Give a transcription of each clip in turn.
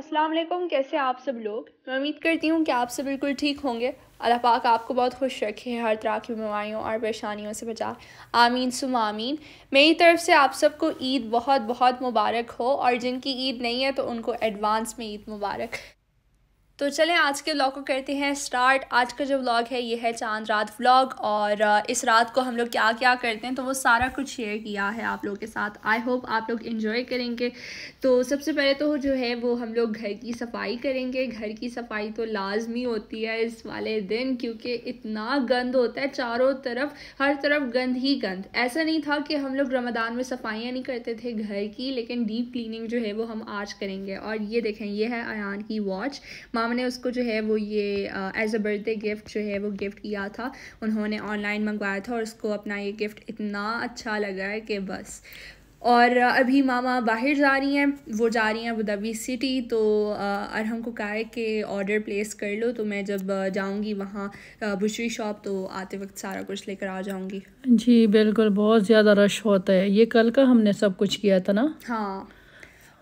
अस्सलाम वालेकुम कैसे आप सब लोग मैं उम्मीद करती हूँ कि आप सब बिल्कुल ठीक होंगे अल्लाह पाक आपको बहुत खुश रखे हर तरह की बीमारियों और परेशानियों से बचा आमीन सुम आमीन मेरी तरफ से आप सबको ईद बहुत बहुत मुबारक हो और जिनकी ईद नहीं है तो उनको एडवांस में ईद मुबारक तो चलें आज के ब्लॉग को करते हैं स्टार्ट आज का जो ब्लॉग है ये है चांद रात ब्लॉग और इस रात को हम लोग क्या क्या करते हैं तो वो सारा कुछ शेयर किया है आप लोगों के साथ आई होप आप लोग इन्जॉय करेंगे तो सबसे पहले तो जो है वो हम लोग घर की सफाई करेंगे घर की सफाई तो लाजमी होती है इस वाले दिन क्योंकि इतना गंद होता है चारों तरफ हर तरफ गंद ही गंद ऐसा नहीं था कि हम लोग रमदान में सफाइयाँ नहीं करते थे घर की लेकिन डीप क्लिनिंग जो है वो हम आज करेंगे और ये देखें ये है अन की वॉच मामा हमने उसको जो है वो ये एज अ बर्थडे गिफ्ट जो है वो गिफ्ट किया था उन्होंने ऑनलाइन मंगवाया था और उसको अपना ये गिफ्ट इतना अच्छा लगा है कि बस और अभी मामा बाहर जा रही हैं वो जा रही हैं अबूदाबी सिटी तो और हमको कहा है कि ऑर्डर प्लेस कर लो तो मैं जब जाऊंगी वहाँ बुशरी शॉप तो आते वक्त सारा कुछ लेकर आ जाऊंगी जी बिल्कुल बहुत ज़्यादा रश होता है ये कल का हमने सब कुछ किया था ना हाँ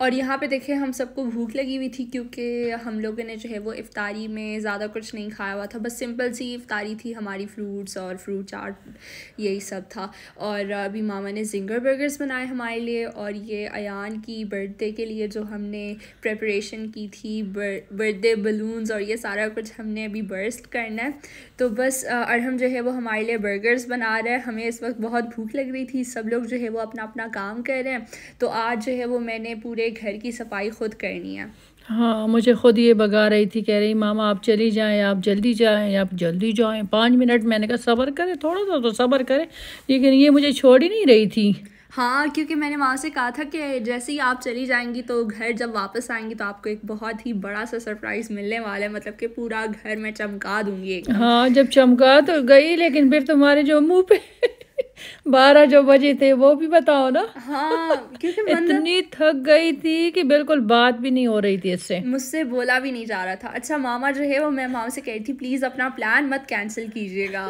और यहाँ पे देखें हम सबको भूख लगी हुई थी क्योंकि हम लोगों ने जो है वो इफ़ारी में ज़्यादा कुछ नहीं खाया हुआ था बस सिंपल सी इफ़ारी थी हमारी फ्रूट्स और फ्रूट चाट यही सब था और अभी मामा ने जिंगर बर्गर्स बनाए हमारे लिए और ये अन की बर्थडे के लिए जो हमने प्रेपरेशन की थी बर्थडे बलून्स और ये सारा कुछ हमने अभी बर्स्ट करना है तो बस अरहम जो है वो हमारे लिए बर्गर्स बना रहे हैं हमें इस वक्त बहुत भूख लग रही थी सब लोग जो है वो अपना अपना काम कर रहे हैं तो आज जो है वो मैंने पूरे मेरे घर की सफाई खुद करनी है हाँ मुझे खुद ये बगा रही थी कह रही मामा आप चली जाएं आप जल्दी जाएं आप जल्दी जाएं पाँच मिनट मैंने कहा सब्र करें थोड़ा सा तो सब्र करें लेकिन ये मुझे छोड़ ही नहीं रही थी हाँ क्योंकि मैंने वहाँ से कहा था कि जैसे ही आप चली जाएंगी तो घर जब वापस आएंगी तो आपको एक बहुत ही बड़ा सा सरप्राइज मिलने वाला है मतलब कि पूरा घर में चमका दूंगी हाँ जब चमका तो गई लेकिन फिर तुम्हारे जो मुंह पे बारह जो बजे थे वो भी बताओ ना हाँ क्योंकि इतनी थक गई थी कि बिल्कुल बात भी नहीं हो रही थी इससे मुझसे बोला भी नहीं जा रहा था अच्छा मामा जो है वो मैं मामा से कह रही थी प्लीज अपना प्लान मत कैंसिल कीजिएगा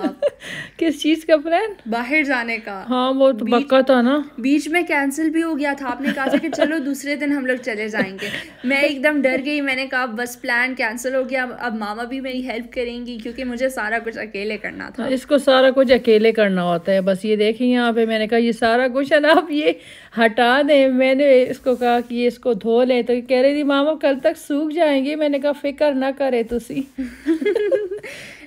किस चीज का प्लान बाहर जाने का हाँ वो तो पक्का था ना बीच में कैंसिल भी हो गया था आपने कहा था कि चलो दूसरे दिन हम लोग चले जाएंगे मैं एकदम डर गई मैंने कहा बस प्लान कैंसिल हो गया अब मामा भी मेरी हेल्प करेंगी क्योंकि मुझे सारा कुछ अकेले करना था हाँ, इसको सारा कुछ अकेले करना होता है बस ये देखें यहाँ पे मैंने कहा ये सारा गुशन आप ये हटा दें मैंने इसको कहा कि ये इसको धो लें तो कह रही थी मामा कल तक सूख जाएंगे मैंने कहा फिक्र ना करे तुसी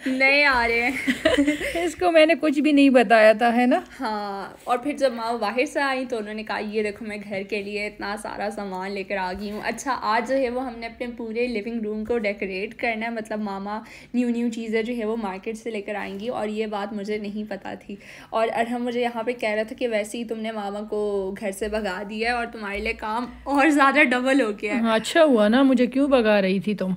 नए आ रहे हैं इसको मैंने कुछ भी नहीं बताया था है ना हाँ और फिर जब माँ बाहर से आई तो उन्होंने कहा ये देखो मैं घर के लिए इतना सारा सामान लेकर आ गई हूँ अच्छा आज जो है वो हमने अपने पूरे लिविंग रूम को डेकोरेट करना है मतलब मामा न्यू न्यू चीज़ें जो है वो मार्केट से लेकर आएंगी और ये बात मुझे नहीं पता थी और अरहम मुझे यहाँ पर कह रहा था कि वैसे ही तुमने मामा को घर से भगा दिया है और तुम्हारे लिए काम और ज़्यादा डबल हो गया है हाँ, अच्छा हुआ ना मुझे क्यों भगा रही थी तुम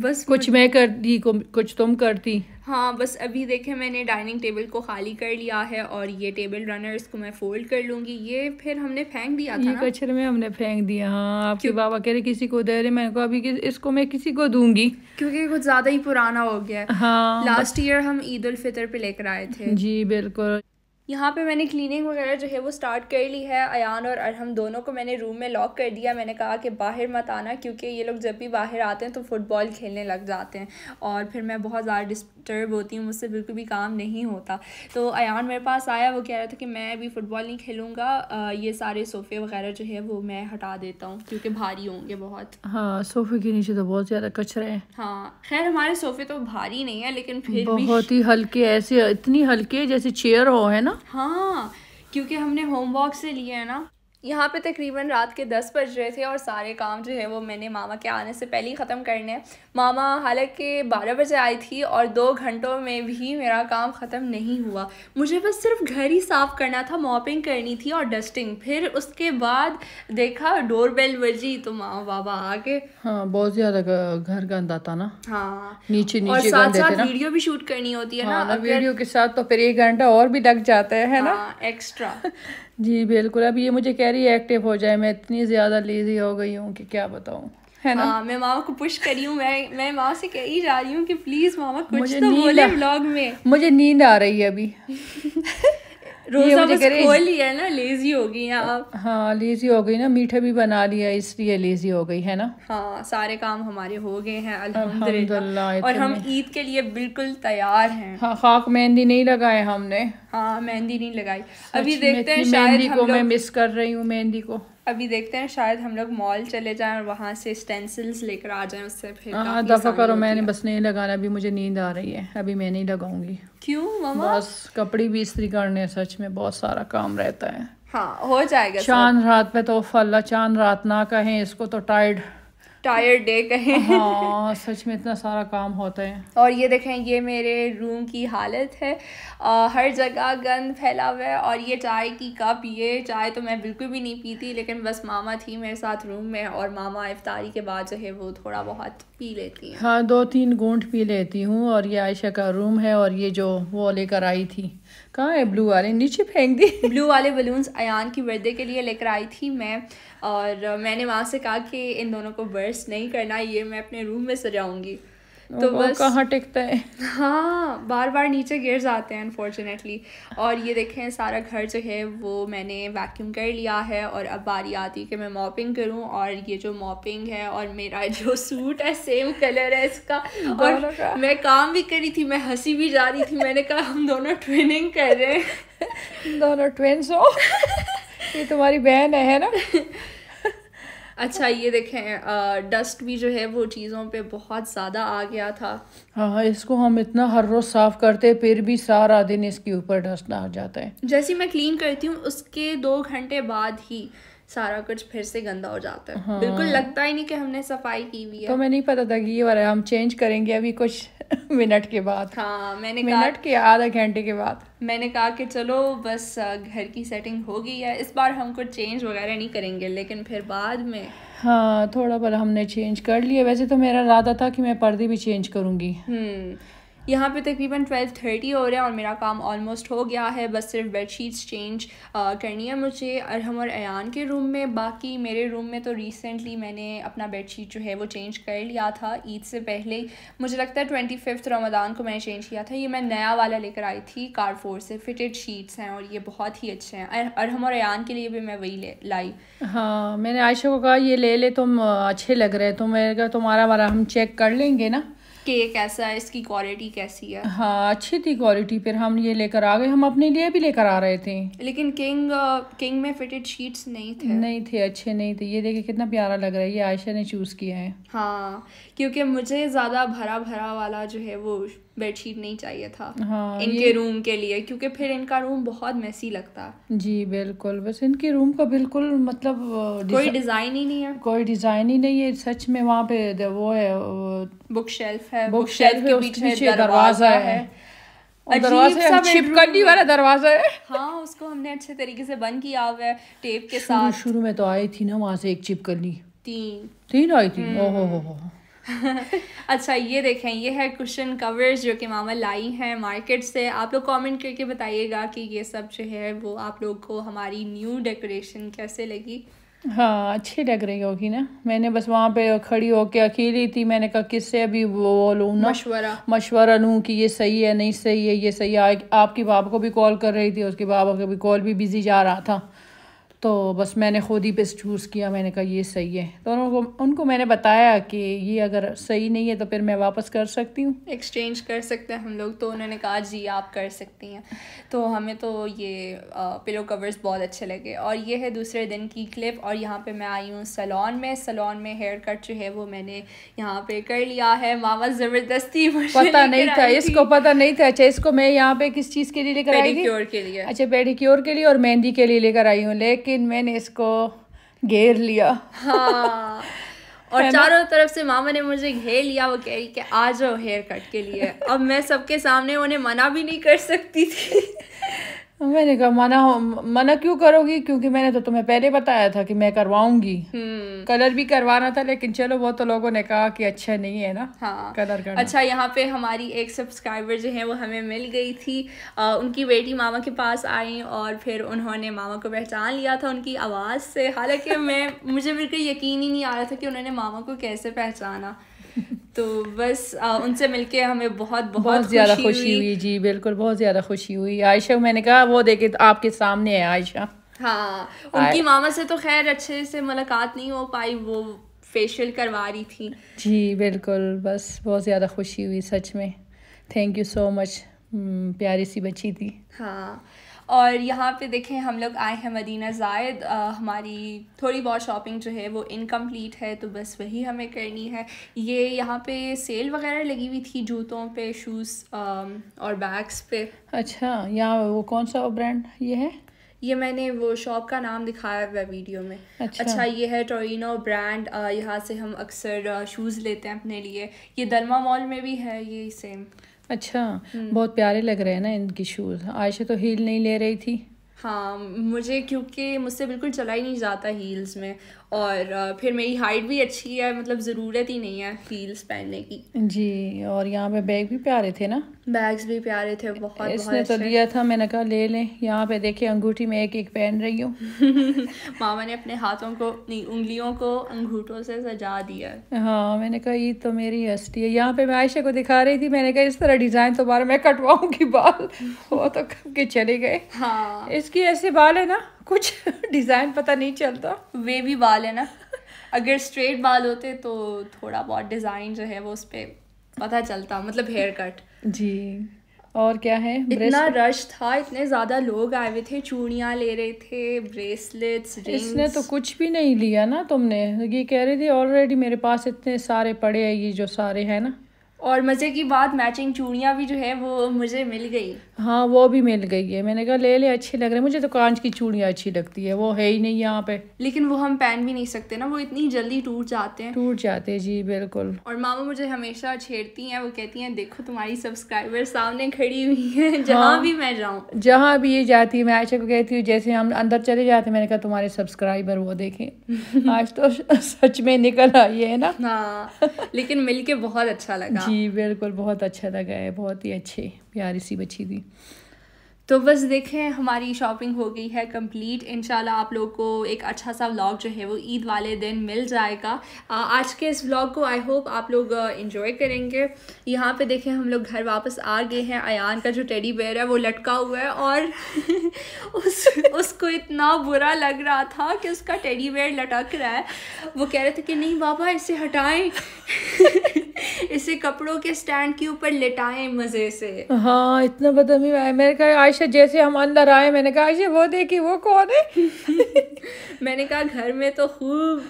बस कुछ मैं करती कुछ तुम करती हाँ बस अभी देखे मैंने डाइनिंग टेबल को खाली कर लिया है और ये टेबल रनर इसको मैं फोल्ड कर लूंगी ये फिर हमने फेंक दिया था ये कचरे में हमने फेंक दिया हाँ आपके बाबा कह रहे किसी को दे रहे मैं को अभी इसको मैं किसी को दूंगी क्योंकि कुछ ज़्यादा ही पुराना हो गया हाँ लास्ट ईयर हम ईद उल फितर पे लेकर आए थे जी बिल्कुल यहाँ पे मैंने क्लीनिंग वगैरह जो है वो स्टार्ट कर ली है अयान और अरहम दोनों को मैंने रूम में लॉक कर दिया मैंने कहा कि बाहर मत आना क्योंकि ये लोग जब भी बाहर आते हैं तो फुटबॉल खेलने लग जाते हैं और फिर मैं बहुत ज़्यादा डिस्टर्ब होती हूँ मुझसे बिल्कुल भी काम नहीं होता तो अयान मेरे पास आया वो कह रहा था कि मैं अभी फ़ुटबॉल नहीं खेलूँगा ये सारे सोफ़े वगैरह जो है वो मैं हटा देता हूँ क्योंकि भारी होंगे बहुत हाँ सोफ़े के नीचे तो बहुत ज़्यादा कचरे है हाँ खैर हमारे सोफ़े तो भारी नहीं है लेकिन फिर बहुत ही हल्के ऐसे इतनी हल्के जैसे चेयर हो है ना हाँ क्योंकि हमने होमवर्क से लिए है ना यहाँ पे तकरीबन रात के दस बज रहे थे और सारे काम जो है वो मैंने मामा के आने से पहले ही ख़त्म करने मामा हालांकि बारह बजे आई थी और दो घंटों में भी मेरा काम ख़त्म नहीं हुआ मुझे बस सिर्फ घर ही साफ़ करना था मॉपिंग करनी थी और डस्टिंग फिर उसके बाद देखा डोर बेल बजी तो मामा बाबा आके हाँ बहुत ज़्यादा घर गंदा था ना हाँ नीचे नीचे और साथ साथ वीडियो भी शूट करनी होती है ना वीडियो हाँ, के साथ तो फिर एक घंटा और भी लग जाता है ना एक्स्ट्रा हाँ, जी बिल्कुल अब ये मुझे कह रही है एक्टिव हो जाए मैं इतनी ज़्यादा लेजी हो गई हूँ कि क्या बताऊँ है ना आ, हाँ, मैं मामा को पुश करी हूँ मैं मैं मामा से कही जा रही हूँ कि प्लीज़ मामा कुछ तो बोले ब्लॉग में मुझे नींद आ रही है अभी लेजी हो गई हाँ लेजी हो गई ना मीठे भी बना लिया इसलिए लेजी हो गई है ना हाँ सारे काम हमारे हो गए हैं अल्हम्दुलिल्लाह और हम ईद के लिए बिल्कुल तैयार हैं हाँ खाक मेहंदी नहीं लगाए हमने हाँ मेहंदी नहीं लगाई अभी देखते हैं मेहंदी को मैं मिस कर रही हूँ मेहंदी को अभी देखते हैं शायद हम लोग मॉल चले जाएं और वहाँ से स्टेंसिल्स लेकर आ जाएं उससे फिर हाँ दफ़ा करो मैंने बस नहीं लगाना अभी मुझे नींद आ रही है अभी मैं नहीं लगाऊंगी क्यों मामा बस कपड़े भी इस्त्री करने सच में बहुत सारा काम रहता है हाँ हो जाएगा चांद रात पे तो फल्ला चांद रात ना कहें इसको तो टाइड टायर्ड डे कहें हाँ, सच में इतना सारा काम होता है और ये देखें ये मेरे रूम की हालत है आ, हर जगह गंद फैला हुआ है और ये चाय की कप ये चाय तो मैं बिल्कुल भी नहीं पीती लेकिन बस मामा थी मेरे साथ रूम में और मामा इफ्तारी के बाद जो है वो थोड़ा बहुत पी लेती हैं हाँ दो तीन घूंट पी लेती हूँ और ये आयशा का रूम है और ये जो वो लेकर आई थी कहाँ है ब्लू वाले नीचे फेंक दी ब्लू वाले बलून्स अयान की बर्थडे के लिए लेकर आई थी मैं और मैंने वहाँ से कहा कि इन दोनों को बर्स नहीं करना ये मैं अपने रूम में सजाऊंगी तो, तो बस कहाँ टिकता है हाँ बार बार नीचे गिर जाते हैं अनफॉर्चुनेटली और ये देखें सारा घर जो है वो मैंने वैक्यूम कर लिया है और अब बारी आती है कि मैं मॉपिंग करूँ और ये जो मॉपिंग है और मेरा जो सूट है सेम कलर है इसका और मैं काम भी करी थी मैं हंसी भी जा रही थी मैंने कहा हम दोनों ट्विनिंग कर रहे हैं दोनों ट्विन्स हो ये तुम्हारी बहन है ना अच्छा ये देखें डस्ट भी जो है वो चीज़ों पे बहुत ज़्यादा आ गया था हाँ इसको हम इतना हर रोज़ साफ़ करते फिर भी सारा दिन इसके ऊपर डस्ट आ जाता है जैसे मैं क्लीन करती हूँ उसके दो घंटे बाद ही सारा कुछ फिर से गंदा हो जाता है हाँ। बिल्कुल लगता ही नहीं कि हमने सफाई की हुई है तो मैं नहीं पता था कि ये वाला हम चेंज करेंगे अभी कुछ मिनट के बाद हाँ मैंने मिनट के आधा घंटे के बाद मैंने कहा कि चलो बस घर की सेटिंग हो गई है इस बार हम कुछ चेंज वगैरह नहीं करेंगे लेकिन फिर बाद में हाँ थोड़ा बड़ा हमने चेंज कर लिया वैसे तो मेरा इरादा था कि मैं पर्दे भी चेंज करूँगी हम्म। यहाँ पे तकरीबन ट्वेल्व थर्टी हो रहा है और मेरा काम ऑलमोस्ट हो गया है बस सिर्फ बेड शीट्स चेंज करनी है मुझे अरहम और अयान के रूम में बाकी मेरे रूम में तो रिसेंटली मैंने अपना बेड शीट जो है वो चेंज कर लिया था ईद से पहले मुझे लगता है ट्वेंटी फिफ्थ रमदान को मैंने चेंज किया था ये मैं नया वाला लेकर आई थी कारफोर से फिटेड शीट्स हैं और ये बहुत ही अच्छे हैं अरहम और अयान के लिए भी मैं वही ले लाई हाँ मैंने आयशा को कहा ये ले ले तुम अच्छे लग रहे तुम तो मेरे तुम्हारा हमारा हम चेक कर लेंगे ना केक ऐसा है इसकी क्वालिटी कैसी है हाँ अच्छी थी क्वालिटी फिर हम ये लेकर आ गए हम अपने लिए भी लेकर आ रहे थे लेकिन किंग किंग uh, में फिटेड शीट्स नहीं थे नहीं थे अच्छे नहीं थे ये देखे कितना प्यारा लग रहा है ये आयशा ने चूज़ किया है हाँ क्योंकि मुझे ज़्यादा भरा भरा वाला जो है वो बेडशीट नहीं चाहिए था हाँ, इनके रूम के लिए क्योंकि फिर इनका रूम बहुत मैसी लगता जी बिल्कुल बस इनके रूम का बिल्कुल मतलब कोई डिज़ाइन ही नहीं है कोई डिज़ाइन ही नहीं है सच में वहाँ पे वो है बुक शेल्फ है बुक शेल्फ के पीछे दरवाज़ा है, है। दरवाजा छिपकली वाला दरवाजा है हाँ उसको हमने अच्छे तरीके से बंद किया हुआ है टेप के साथ शुरू में तो आई थी ना वहाँ से एक छिपकली तीन तीन आई थी हम्म। ओहो हो हो अच्छा ये देखें ये है कुशन कवर्स जो कि मामा लाई हैं मार्केट से आप लोग कमेंट करके बताइएगा कि ये सब जो है वो आप लोग को हमारी न्यू डेकोरेशन कैसे लगी हाँ अच्छी लग रही होगी ना मैंने बस वहाँ पे खड़ी होके अकेली थी मैंने कहा किससे अभी वो लूँ ना मशवरा मशवरा लूँ कि ये सही है नहीं सही है ये सही है आपके बाप को भी कॉल कर रही थी उसके बाप को भी कॉल भी बिजी जा रहा था तो बस मैंने खुद ही पेस्ट चूज़ किया मैंने कहा ये सही है तो उनको उनको मैंने बताया कि ये अगर सही नहीं है तो फिर मैं वापस कर सकती हूँ एक्सचेंज कर सकते हैं हम लोग तो उन्होंने कहा जी आप कर सकती हैं तो हमें तो ये पिलो कवर्स बहुत अच्छे लगे और ये है दूसरे दिन की क्लिप और यहाँ पर मैं आई हूँ सलोन में सलोन में हेयर कट जो है वो मैंने यहाँ पर कर लिया है मामा ज़बरदस्ती पता नहीं था इसको पता नहीं था अच्छा इसको मैं यहाँ पे किस चीज़ के लिए लेकर आई के लिए अच्छा पेडिक्योर के लिए और मेहंदी के लिए लेकर आई हूँ लेकिन लेकिन मैंने इसको घेर लिया हाँ और चारों तरफ से मामा ने मुझे घेर लिया वो कह रही कि आ जाओ हेयर कट के लिए अब मैं सबके सामने उन्हें मना भी नहीं कर सकती थी मैंने कहा मना मना क्यों करोगी क्योंकि मैंने तो तुम्हें पहले बताया था कि मैं करवाऊंगी हम्म। कलर भी करवाना था लेकिन चलो वो तो लोगों ने कहा कि अच्छा नहीं है ना हाँ कलर करना अच्छा यहाँ पे हमारी एक सब्सक्राइबर जो है वो हमें मिल गई थी आ, उनकी बेटी मामा के पास आई और फिर उन्होंने मामा को पहचान लिया था उनकी आवाज़ से हालांकि मैं मुझे बिल्कुल यकीन ही नहीं आ रहा था कि उन्होंने मामा को कैसे पहचाना तो बस आ, उनसे मिलके हमें बहुत बहुत, बहुत ज़्यादा खुशी, खुशी हुई जी बिल्कुल बहुत ज़्यादा खुशी हुई आयशा मैंने कहा वो देखे तो आपके सामने है आयशा हाँ उनकी मामा से तो खैर अच्छे से मुलाकात नहीं हो पाई वो फेशियल करवा रही थी जी बिल्कुल बस बहुत ज़्यादा खुशी हुई सच में थैंक यू सो मच प्यारी सी बच्ची थी हाँ और यहाँ पे देखें हम लोग आए हैं मदीना जायद आ, हमारी थोड़ी बहुत शॉपिंग जो है वो इनकम्प्लीट है तो बस वही हमें करनी है ये यहाँ पे सेल वगैरह लगी हुई थी जूतों पे शूज़ और बैग्स पे अच्छा यहाँ वो कौन सा ब्रांड ये है ये मैंने वो शॉप का नाम दिखाया हुआ वीडियो में अच्छा, अच्छा ये है टोरिनो ब्रांड यहाँ से हम अक्सर शूज़ लेते हैं अपने लिए ये दलमा मॉल में भी है ये सेम अच्छा हम्म। बहुत प्यारे लग रहे हैं ना इनकी शूज़ आयशा तो हील नहीं ले रही थी हाँ मुझे क्योंकि मुझसे बिल्कुल चला ही नहीं जाता हील्स में और फिर मेरी हाइट भी अच्छी है मतलब ज़रूरत ही नहीं है हील्स पहनने की जी और यहाँ पे बैग भी प्यारे थे ना बैग्स भी प्यारे थे बहुत इसने बहुत तो दिया था मैंने कहा ले लें यहाँ पे देखे अंगूठी में एक एक पहन रही हूँ मामा ने अपने हाथों को नहीं उंगलियों को अंगूठों से सजा दिया हाँ मैंने कहा ये तो मेरी हस्ती है यहाँ पे मैं आयशा को दिखा रही थी मैंने कहा इस तरह डिज़ाइन तुम्हारा तो मैं कटवाऊंगी बाल वो तो कब के चले गए हाँ इसकी ऐसे बाल है ना कुछ डिज़ाइन पता नहीं चलता वे भी बाल है ना अगर स्ट्रेट बाल होते तो थोड़ा बहुत डिज़ाइन जो है वो उस पर पता चलता मतलब हेयर कट जी और क्या है इतना रश था इतने ज़्यादा लोग आए हुए थे चूड़ियाँ ले रहे थे ब्रेसलेट्स इसने तो कुछ भी नहीं लिया ना तुमने ये कह रही थी ऑलरेडी मेरे पास इतने सारे पड़े हैं ये जो सारे हैं ना और मज़े की बात मैचिंग चूड़ियाँ भी जो है वो मुझे मिल गई हाँ वो भी मिल गई है मैंने कहा ले ले अच्छे लग रहे हैं मुझे तो कांच की चूड़ियाँ अच्छी लगती है वो है ही नहीं यहाँ पे लेकिन वो हम पहन भी नहीं सकते ना वो इतनी जल्दी टूट जाते हैं टूट जाते हैं जी बिल्कुल और मामा मुझे हमेशा छेड़ती हैं वो कहती हैं देखो तुम्हारी सब्सक्राइबर सामने खड़ी हुई है जहाँ हाँ, भी मैं जाऊँ जहाँ भी ये जाती है मैं आयशा को कहती हूँ जैसे हम अंदर चले जाते मैंने कहा तुम्हारे सब्सक्राइबर वो देखे आज तो सच में निकल आई है ना हाँ लेकिन मिल बहुत अच्छा लगा जी बिल्कुल बहुत अच्छा लगा है बहुत ही अच्छी प्यारी सी बची थी तो बस देखें हमारी शॉपिंग हो गई है कंप्लीट इंशाल्लाह आप लोग को एक अच्छा सा व्लॉग जो है वो ईद वाले दिन मिल जाएगा आज के इस व्लॉग को आई होप आप लोग इन्जॉय करेंगे यहाँ पे देखें हम लोग घर वापस आ गए हैं अयान का जो टेडी बेयर है वो लटका हुआ है और उस उसको इतना बुरा लग रहा था कि उसका टेडी बेयर लटक रहा है वो कह रहे थे कि नहीं बाबा इसे हटाएँ इसे कपड़ों के स्टैंड के ऊपर लिटाएं मजे से हाँ इतना बदमी मैंने कहा आयशा जैसे हम अंदर आए मैंने कहा आयशा वो देखी वो कौन है मैंने कहा घर में तो खूब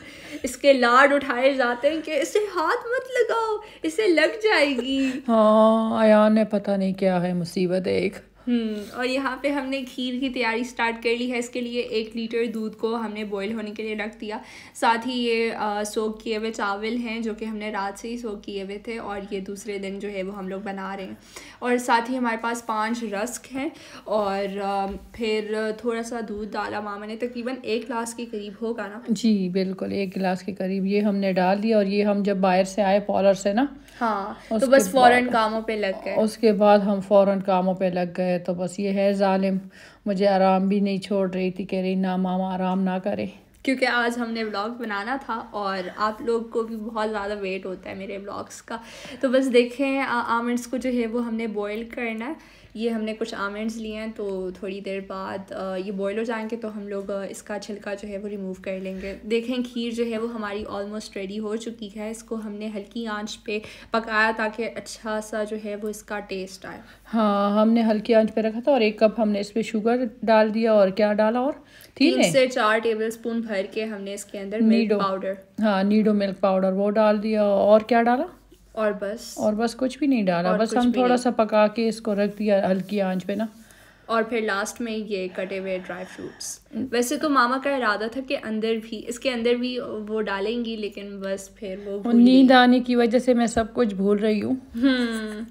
इसके लाड उठाए जाते हैं कि इसे हाथ मत लगाओ इसे लग जाएगी हाँ आया ने पता नहीं क्या है मुसीबत एक हम्म, और यहाँ पे हमने खीर की तैयारी स्टार्ट कर ली है इसके लिए एक लीटर दूध को हमने बॉयल होने के लिए रख दिया साथ ही ये सोख किए हुए चावल हैं जो कि हमने रात से ही सोख किए हुए थे और ये दूसरे दिन जो है वो हम लोग बना रहे हैं और साथ ही हमारे पास पांच रस्क हैं और फिर थोड़ा सा दूध डाला मामा ने तकरीबन एक गिलास के करीब होगा ना जी बिल्कुल एक गिलास के करीब ये हमने डाल दिया और ये हम जब बाहर से आए पॉलर से ना हाँ तो बस फ़ौरन कामों पर लग गए उसके बाद हम फ़ौर कामों पर लग गए तो बस ये है ालिम मुझे आराम भी नहीं छोड़ रही थी कह रही ना मामा आराम ना करे क्योंकि आज हमने व्लॉग बनाना था और आप लोग को भी बहुत ज़्यादा वेट होता है मेरे व्लॉग्स का तो बस देखें आमंड्स को जो है वो हमने बॉयल करना है ये हमने कुछ आमेंट्स लिए हैं तो थोड़ी देर बाद ये बॉयल हो जाएंगे तो हम लोग इसका छिलका जो है वो रिमूव कर लेंगे देखें खीर जो है वो हमारी ऑलमोस्ट रेडी हो चुकी है इसको हमने हल्की आंच पे पकाया ताकि अच्छा सा जो है वो इसका टेस्ट आए हाँ हमने हल्की आंच पे रखा था और एक कप हमने इस पर शुगर डाल दिया और क्या डाला और तीन से चार टेबल स्पून भर के हमने इसके अंदर मिल्क पाउडर हाँ नीडो मिल्क पाउडर वो डाल दिया और क्या डाला और बस और बस कुछ भी नहीं डाला बस हम थोड़ा सा पका के इसको रख दिया हल्की आंच पे ना और फिर लास्ट में ये कटे हुए ड्राई फ्रूट्स वैसे तो मामा का इरादा था कि अंदर भी इसके अंदर भी वो डालेंगी लेकिन बस फिर वो नींद आने की वजह से मैं सब कुछ भूल रही हूँ हम्म,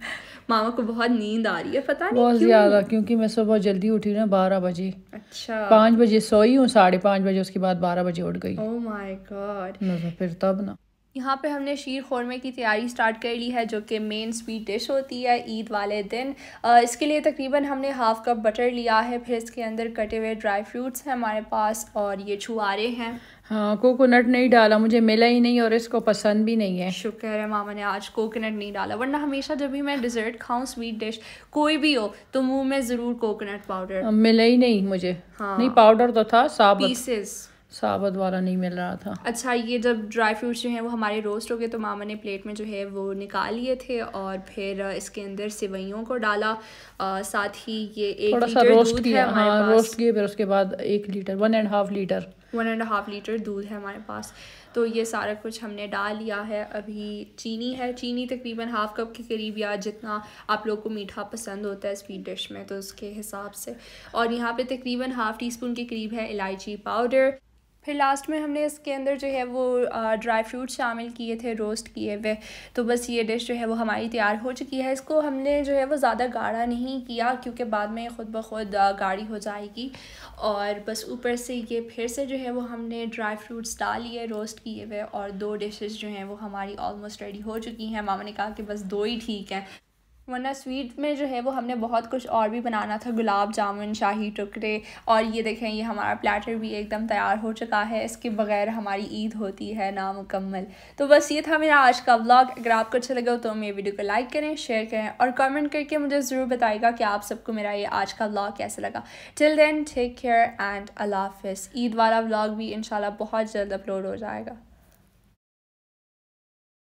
मामा को बहुत नींद आ रही है पता नहीं बहुत ज़्यादा क्योंकि मैं सुबह जल्दी उठी ना बारह बजे अच्छा पाँच बजे सोई हूँ साढ़े पाँच बजे उसके बाद बारह बजे उठ गई oh माय गॉड फिर तब ना यहाँ पे हमने शीर खोरमे की तैयारी स्टार्ट कर ली है जो कि मेन स्वीट डिश होती है ईद वाले दिन इसके लिए तकरीबन हमने हाफ़ कप बटर लिया है फिर इसके अंदर कटे हुए ड्राई फ्रूट्स हैं हमारे पास और ये छुआरे हैं हाँ कोकोनट नहीं डाला मुझे मिला ही नहीं और इसको पसंद भी नहीं है शुक्र है मामा ने आज कोकोनट नहीं डाला वरना हमेशा जब भी मैं डिज़र्ट खाऊँ स्वीट डिश कोई भी हो तो मुँह में ज़रूर कोकोनट पाउडर मिला ही नहीं मुझे हाँ नहीं पाउडर तो था साबुत पीसेस साबुत वाला नहीं मिल रहा था अच्छा ये जब ड्राई फ्रूट्स जो हैं वो हमारे रोस्ट हो गए तो मामा ने प्लेट में जो है वो निकाल लिए थे और फिर इसके अंदर सिवैयों को डाला आ, साथ ही ये एक थोड़ा हाँ रोस्ट किए फिर उसके बाद एक litre one and half litre one and half litre दूध है हमारे पास तो ये सारा कुछ हमने डाल लिया है अभी चीनी है चीनी तकरीबन हाफ कप के करीब या जितना आप लोग को मीठा पसंद होता है स्वीट डिश में तो उसके हिसाब से और यहाँ पे तकरीबन हाफ़ टी स्पून के करीब है इलायची पाउडर फिर लास्ट में हमने इसके अंदर जो है वो ड्राई फ्रूट शामिल किए थे रोस्ट किए हुए तो बस ये डिश जो है वो हमारी तैयार हो चुकी है इसको हमने जो है वो ज़्यादा गाढ़ा नहीं किया क्योंकि बाद में ख़ुद ब खुद गाढ़ी हो जाएगी और बस ऊपर से ये फिर से जो है वो हमने ड्राई फ्रूट्स डाल लिए रोस्ट किए हुए और दो डिशेज़ जो हैं वो हमारी ऑलमोस्ट रेडी हो चुकी हैं मामा ने कहा कि बस दो ही ठीक हैं वरना स्वीट में जो है वो हमने बहुत कुछ और भी बनाना था गुलाब जामुन शाही टुकड़े और ये देखें ये हमारा प्लेटर भी एकदम तैयार हो चुका है इसके बगैर हमारी ईद होती है नामुकम्मल तो बस ये था मेरा आज का व्लॉग अगर आपको अच्छा लगे तो मेरे वीडियो को लाइक करें शेयर करें और कमेंट करके मुझे ज़रूर बताएगा कि आप सबको मेरा ये आज का व्लॉग कैसा लगा till then take care and अल्लाह हाफिज़ ईद वाला व्लॉग भी इन बहुत जल्द अपलोड हो जाएगा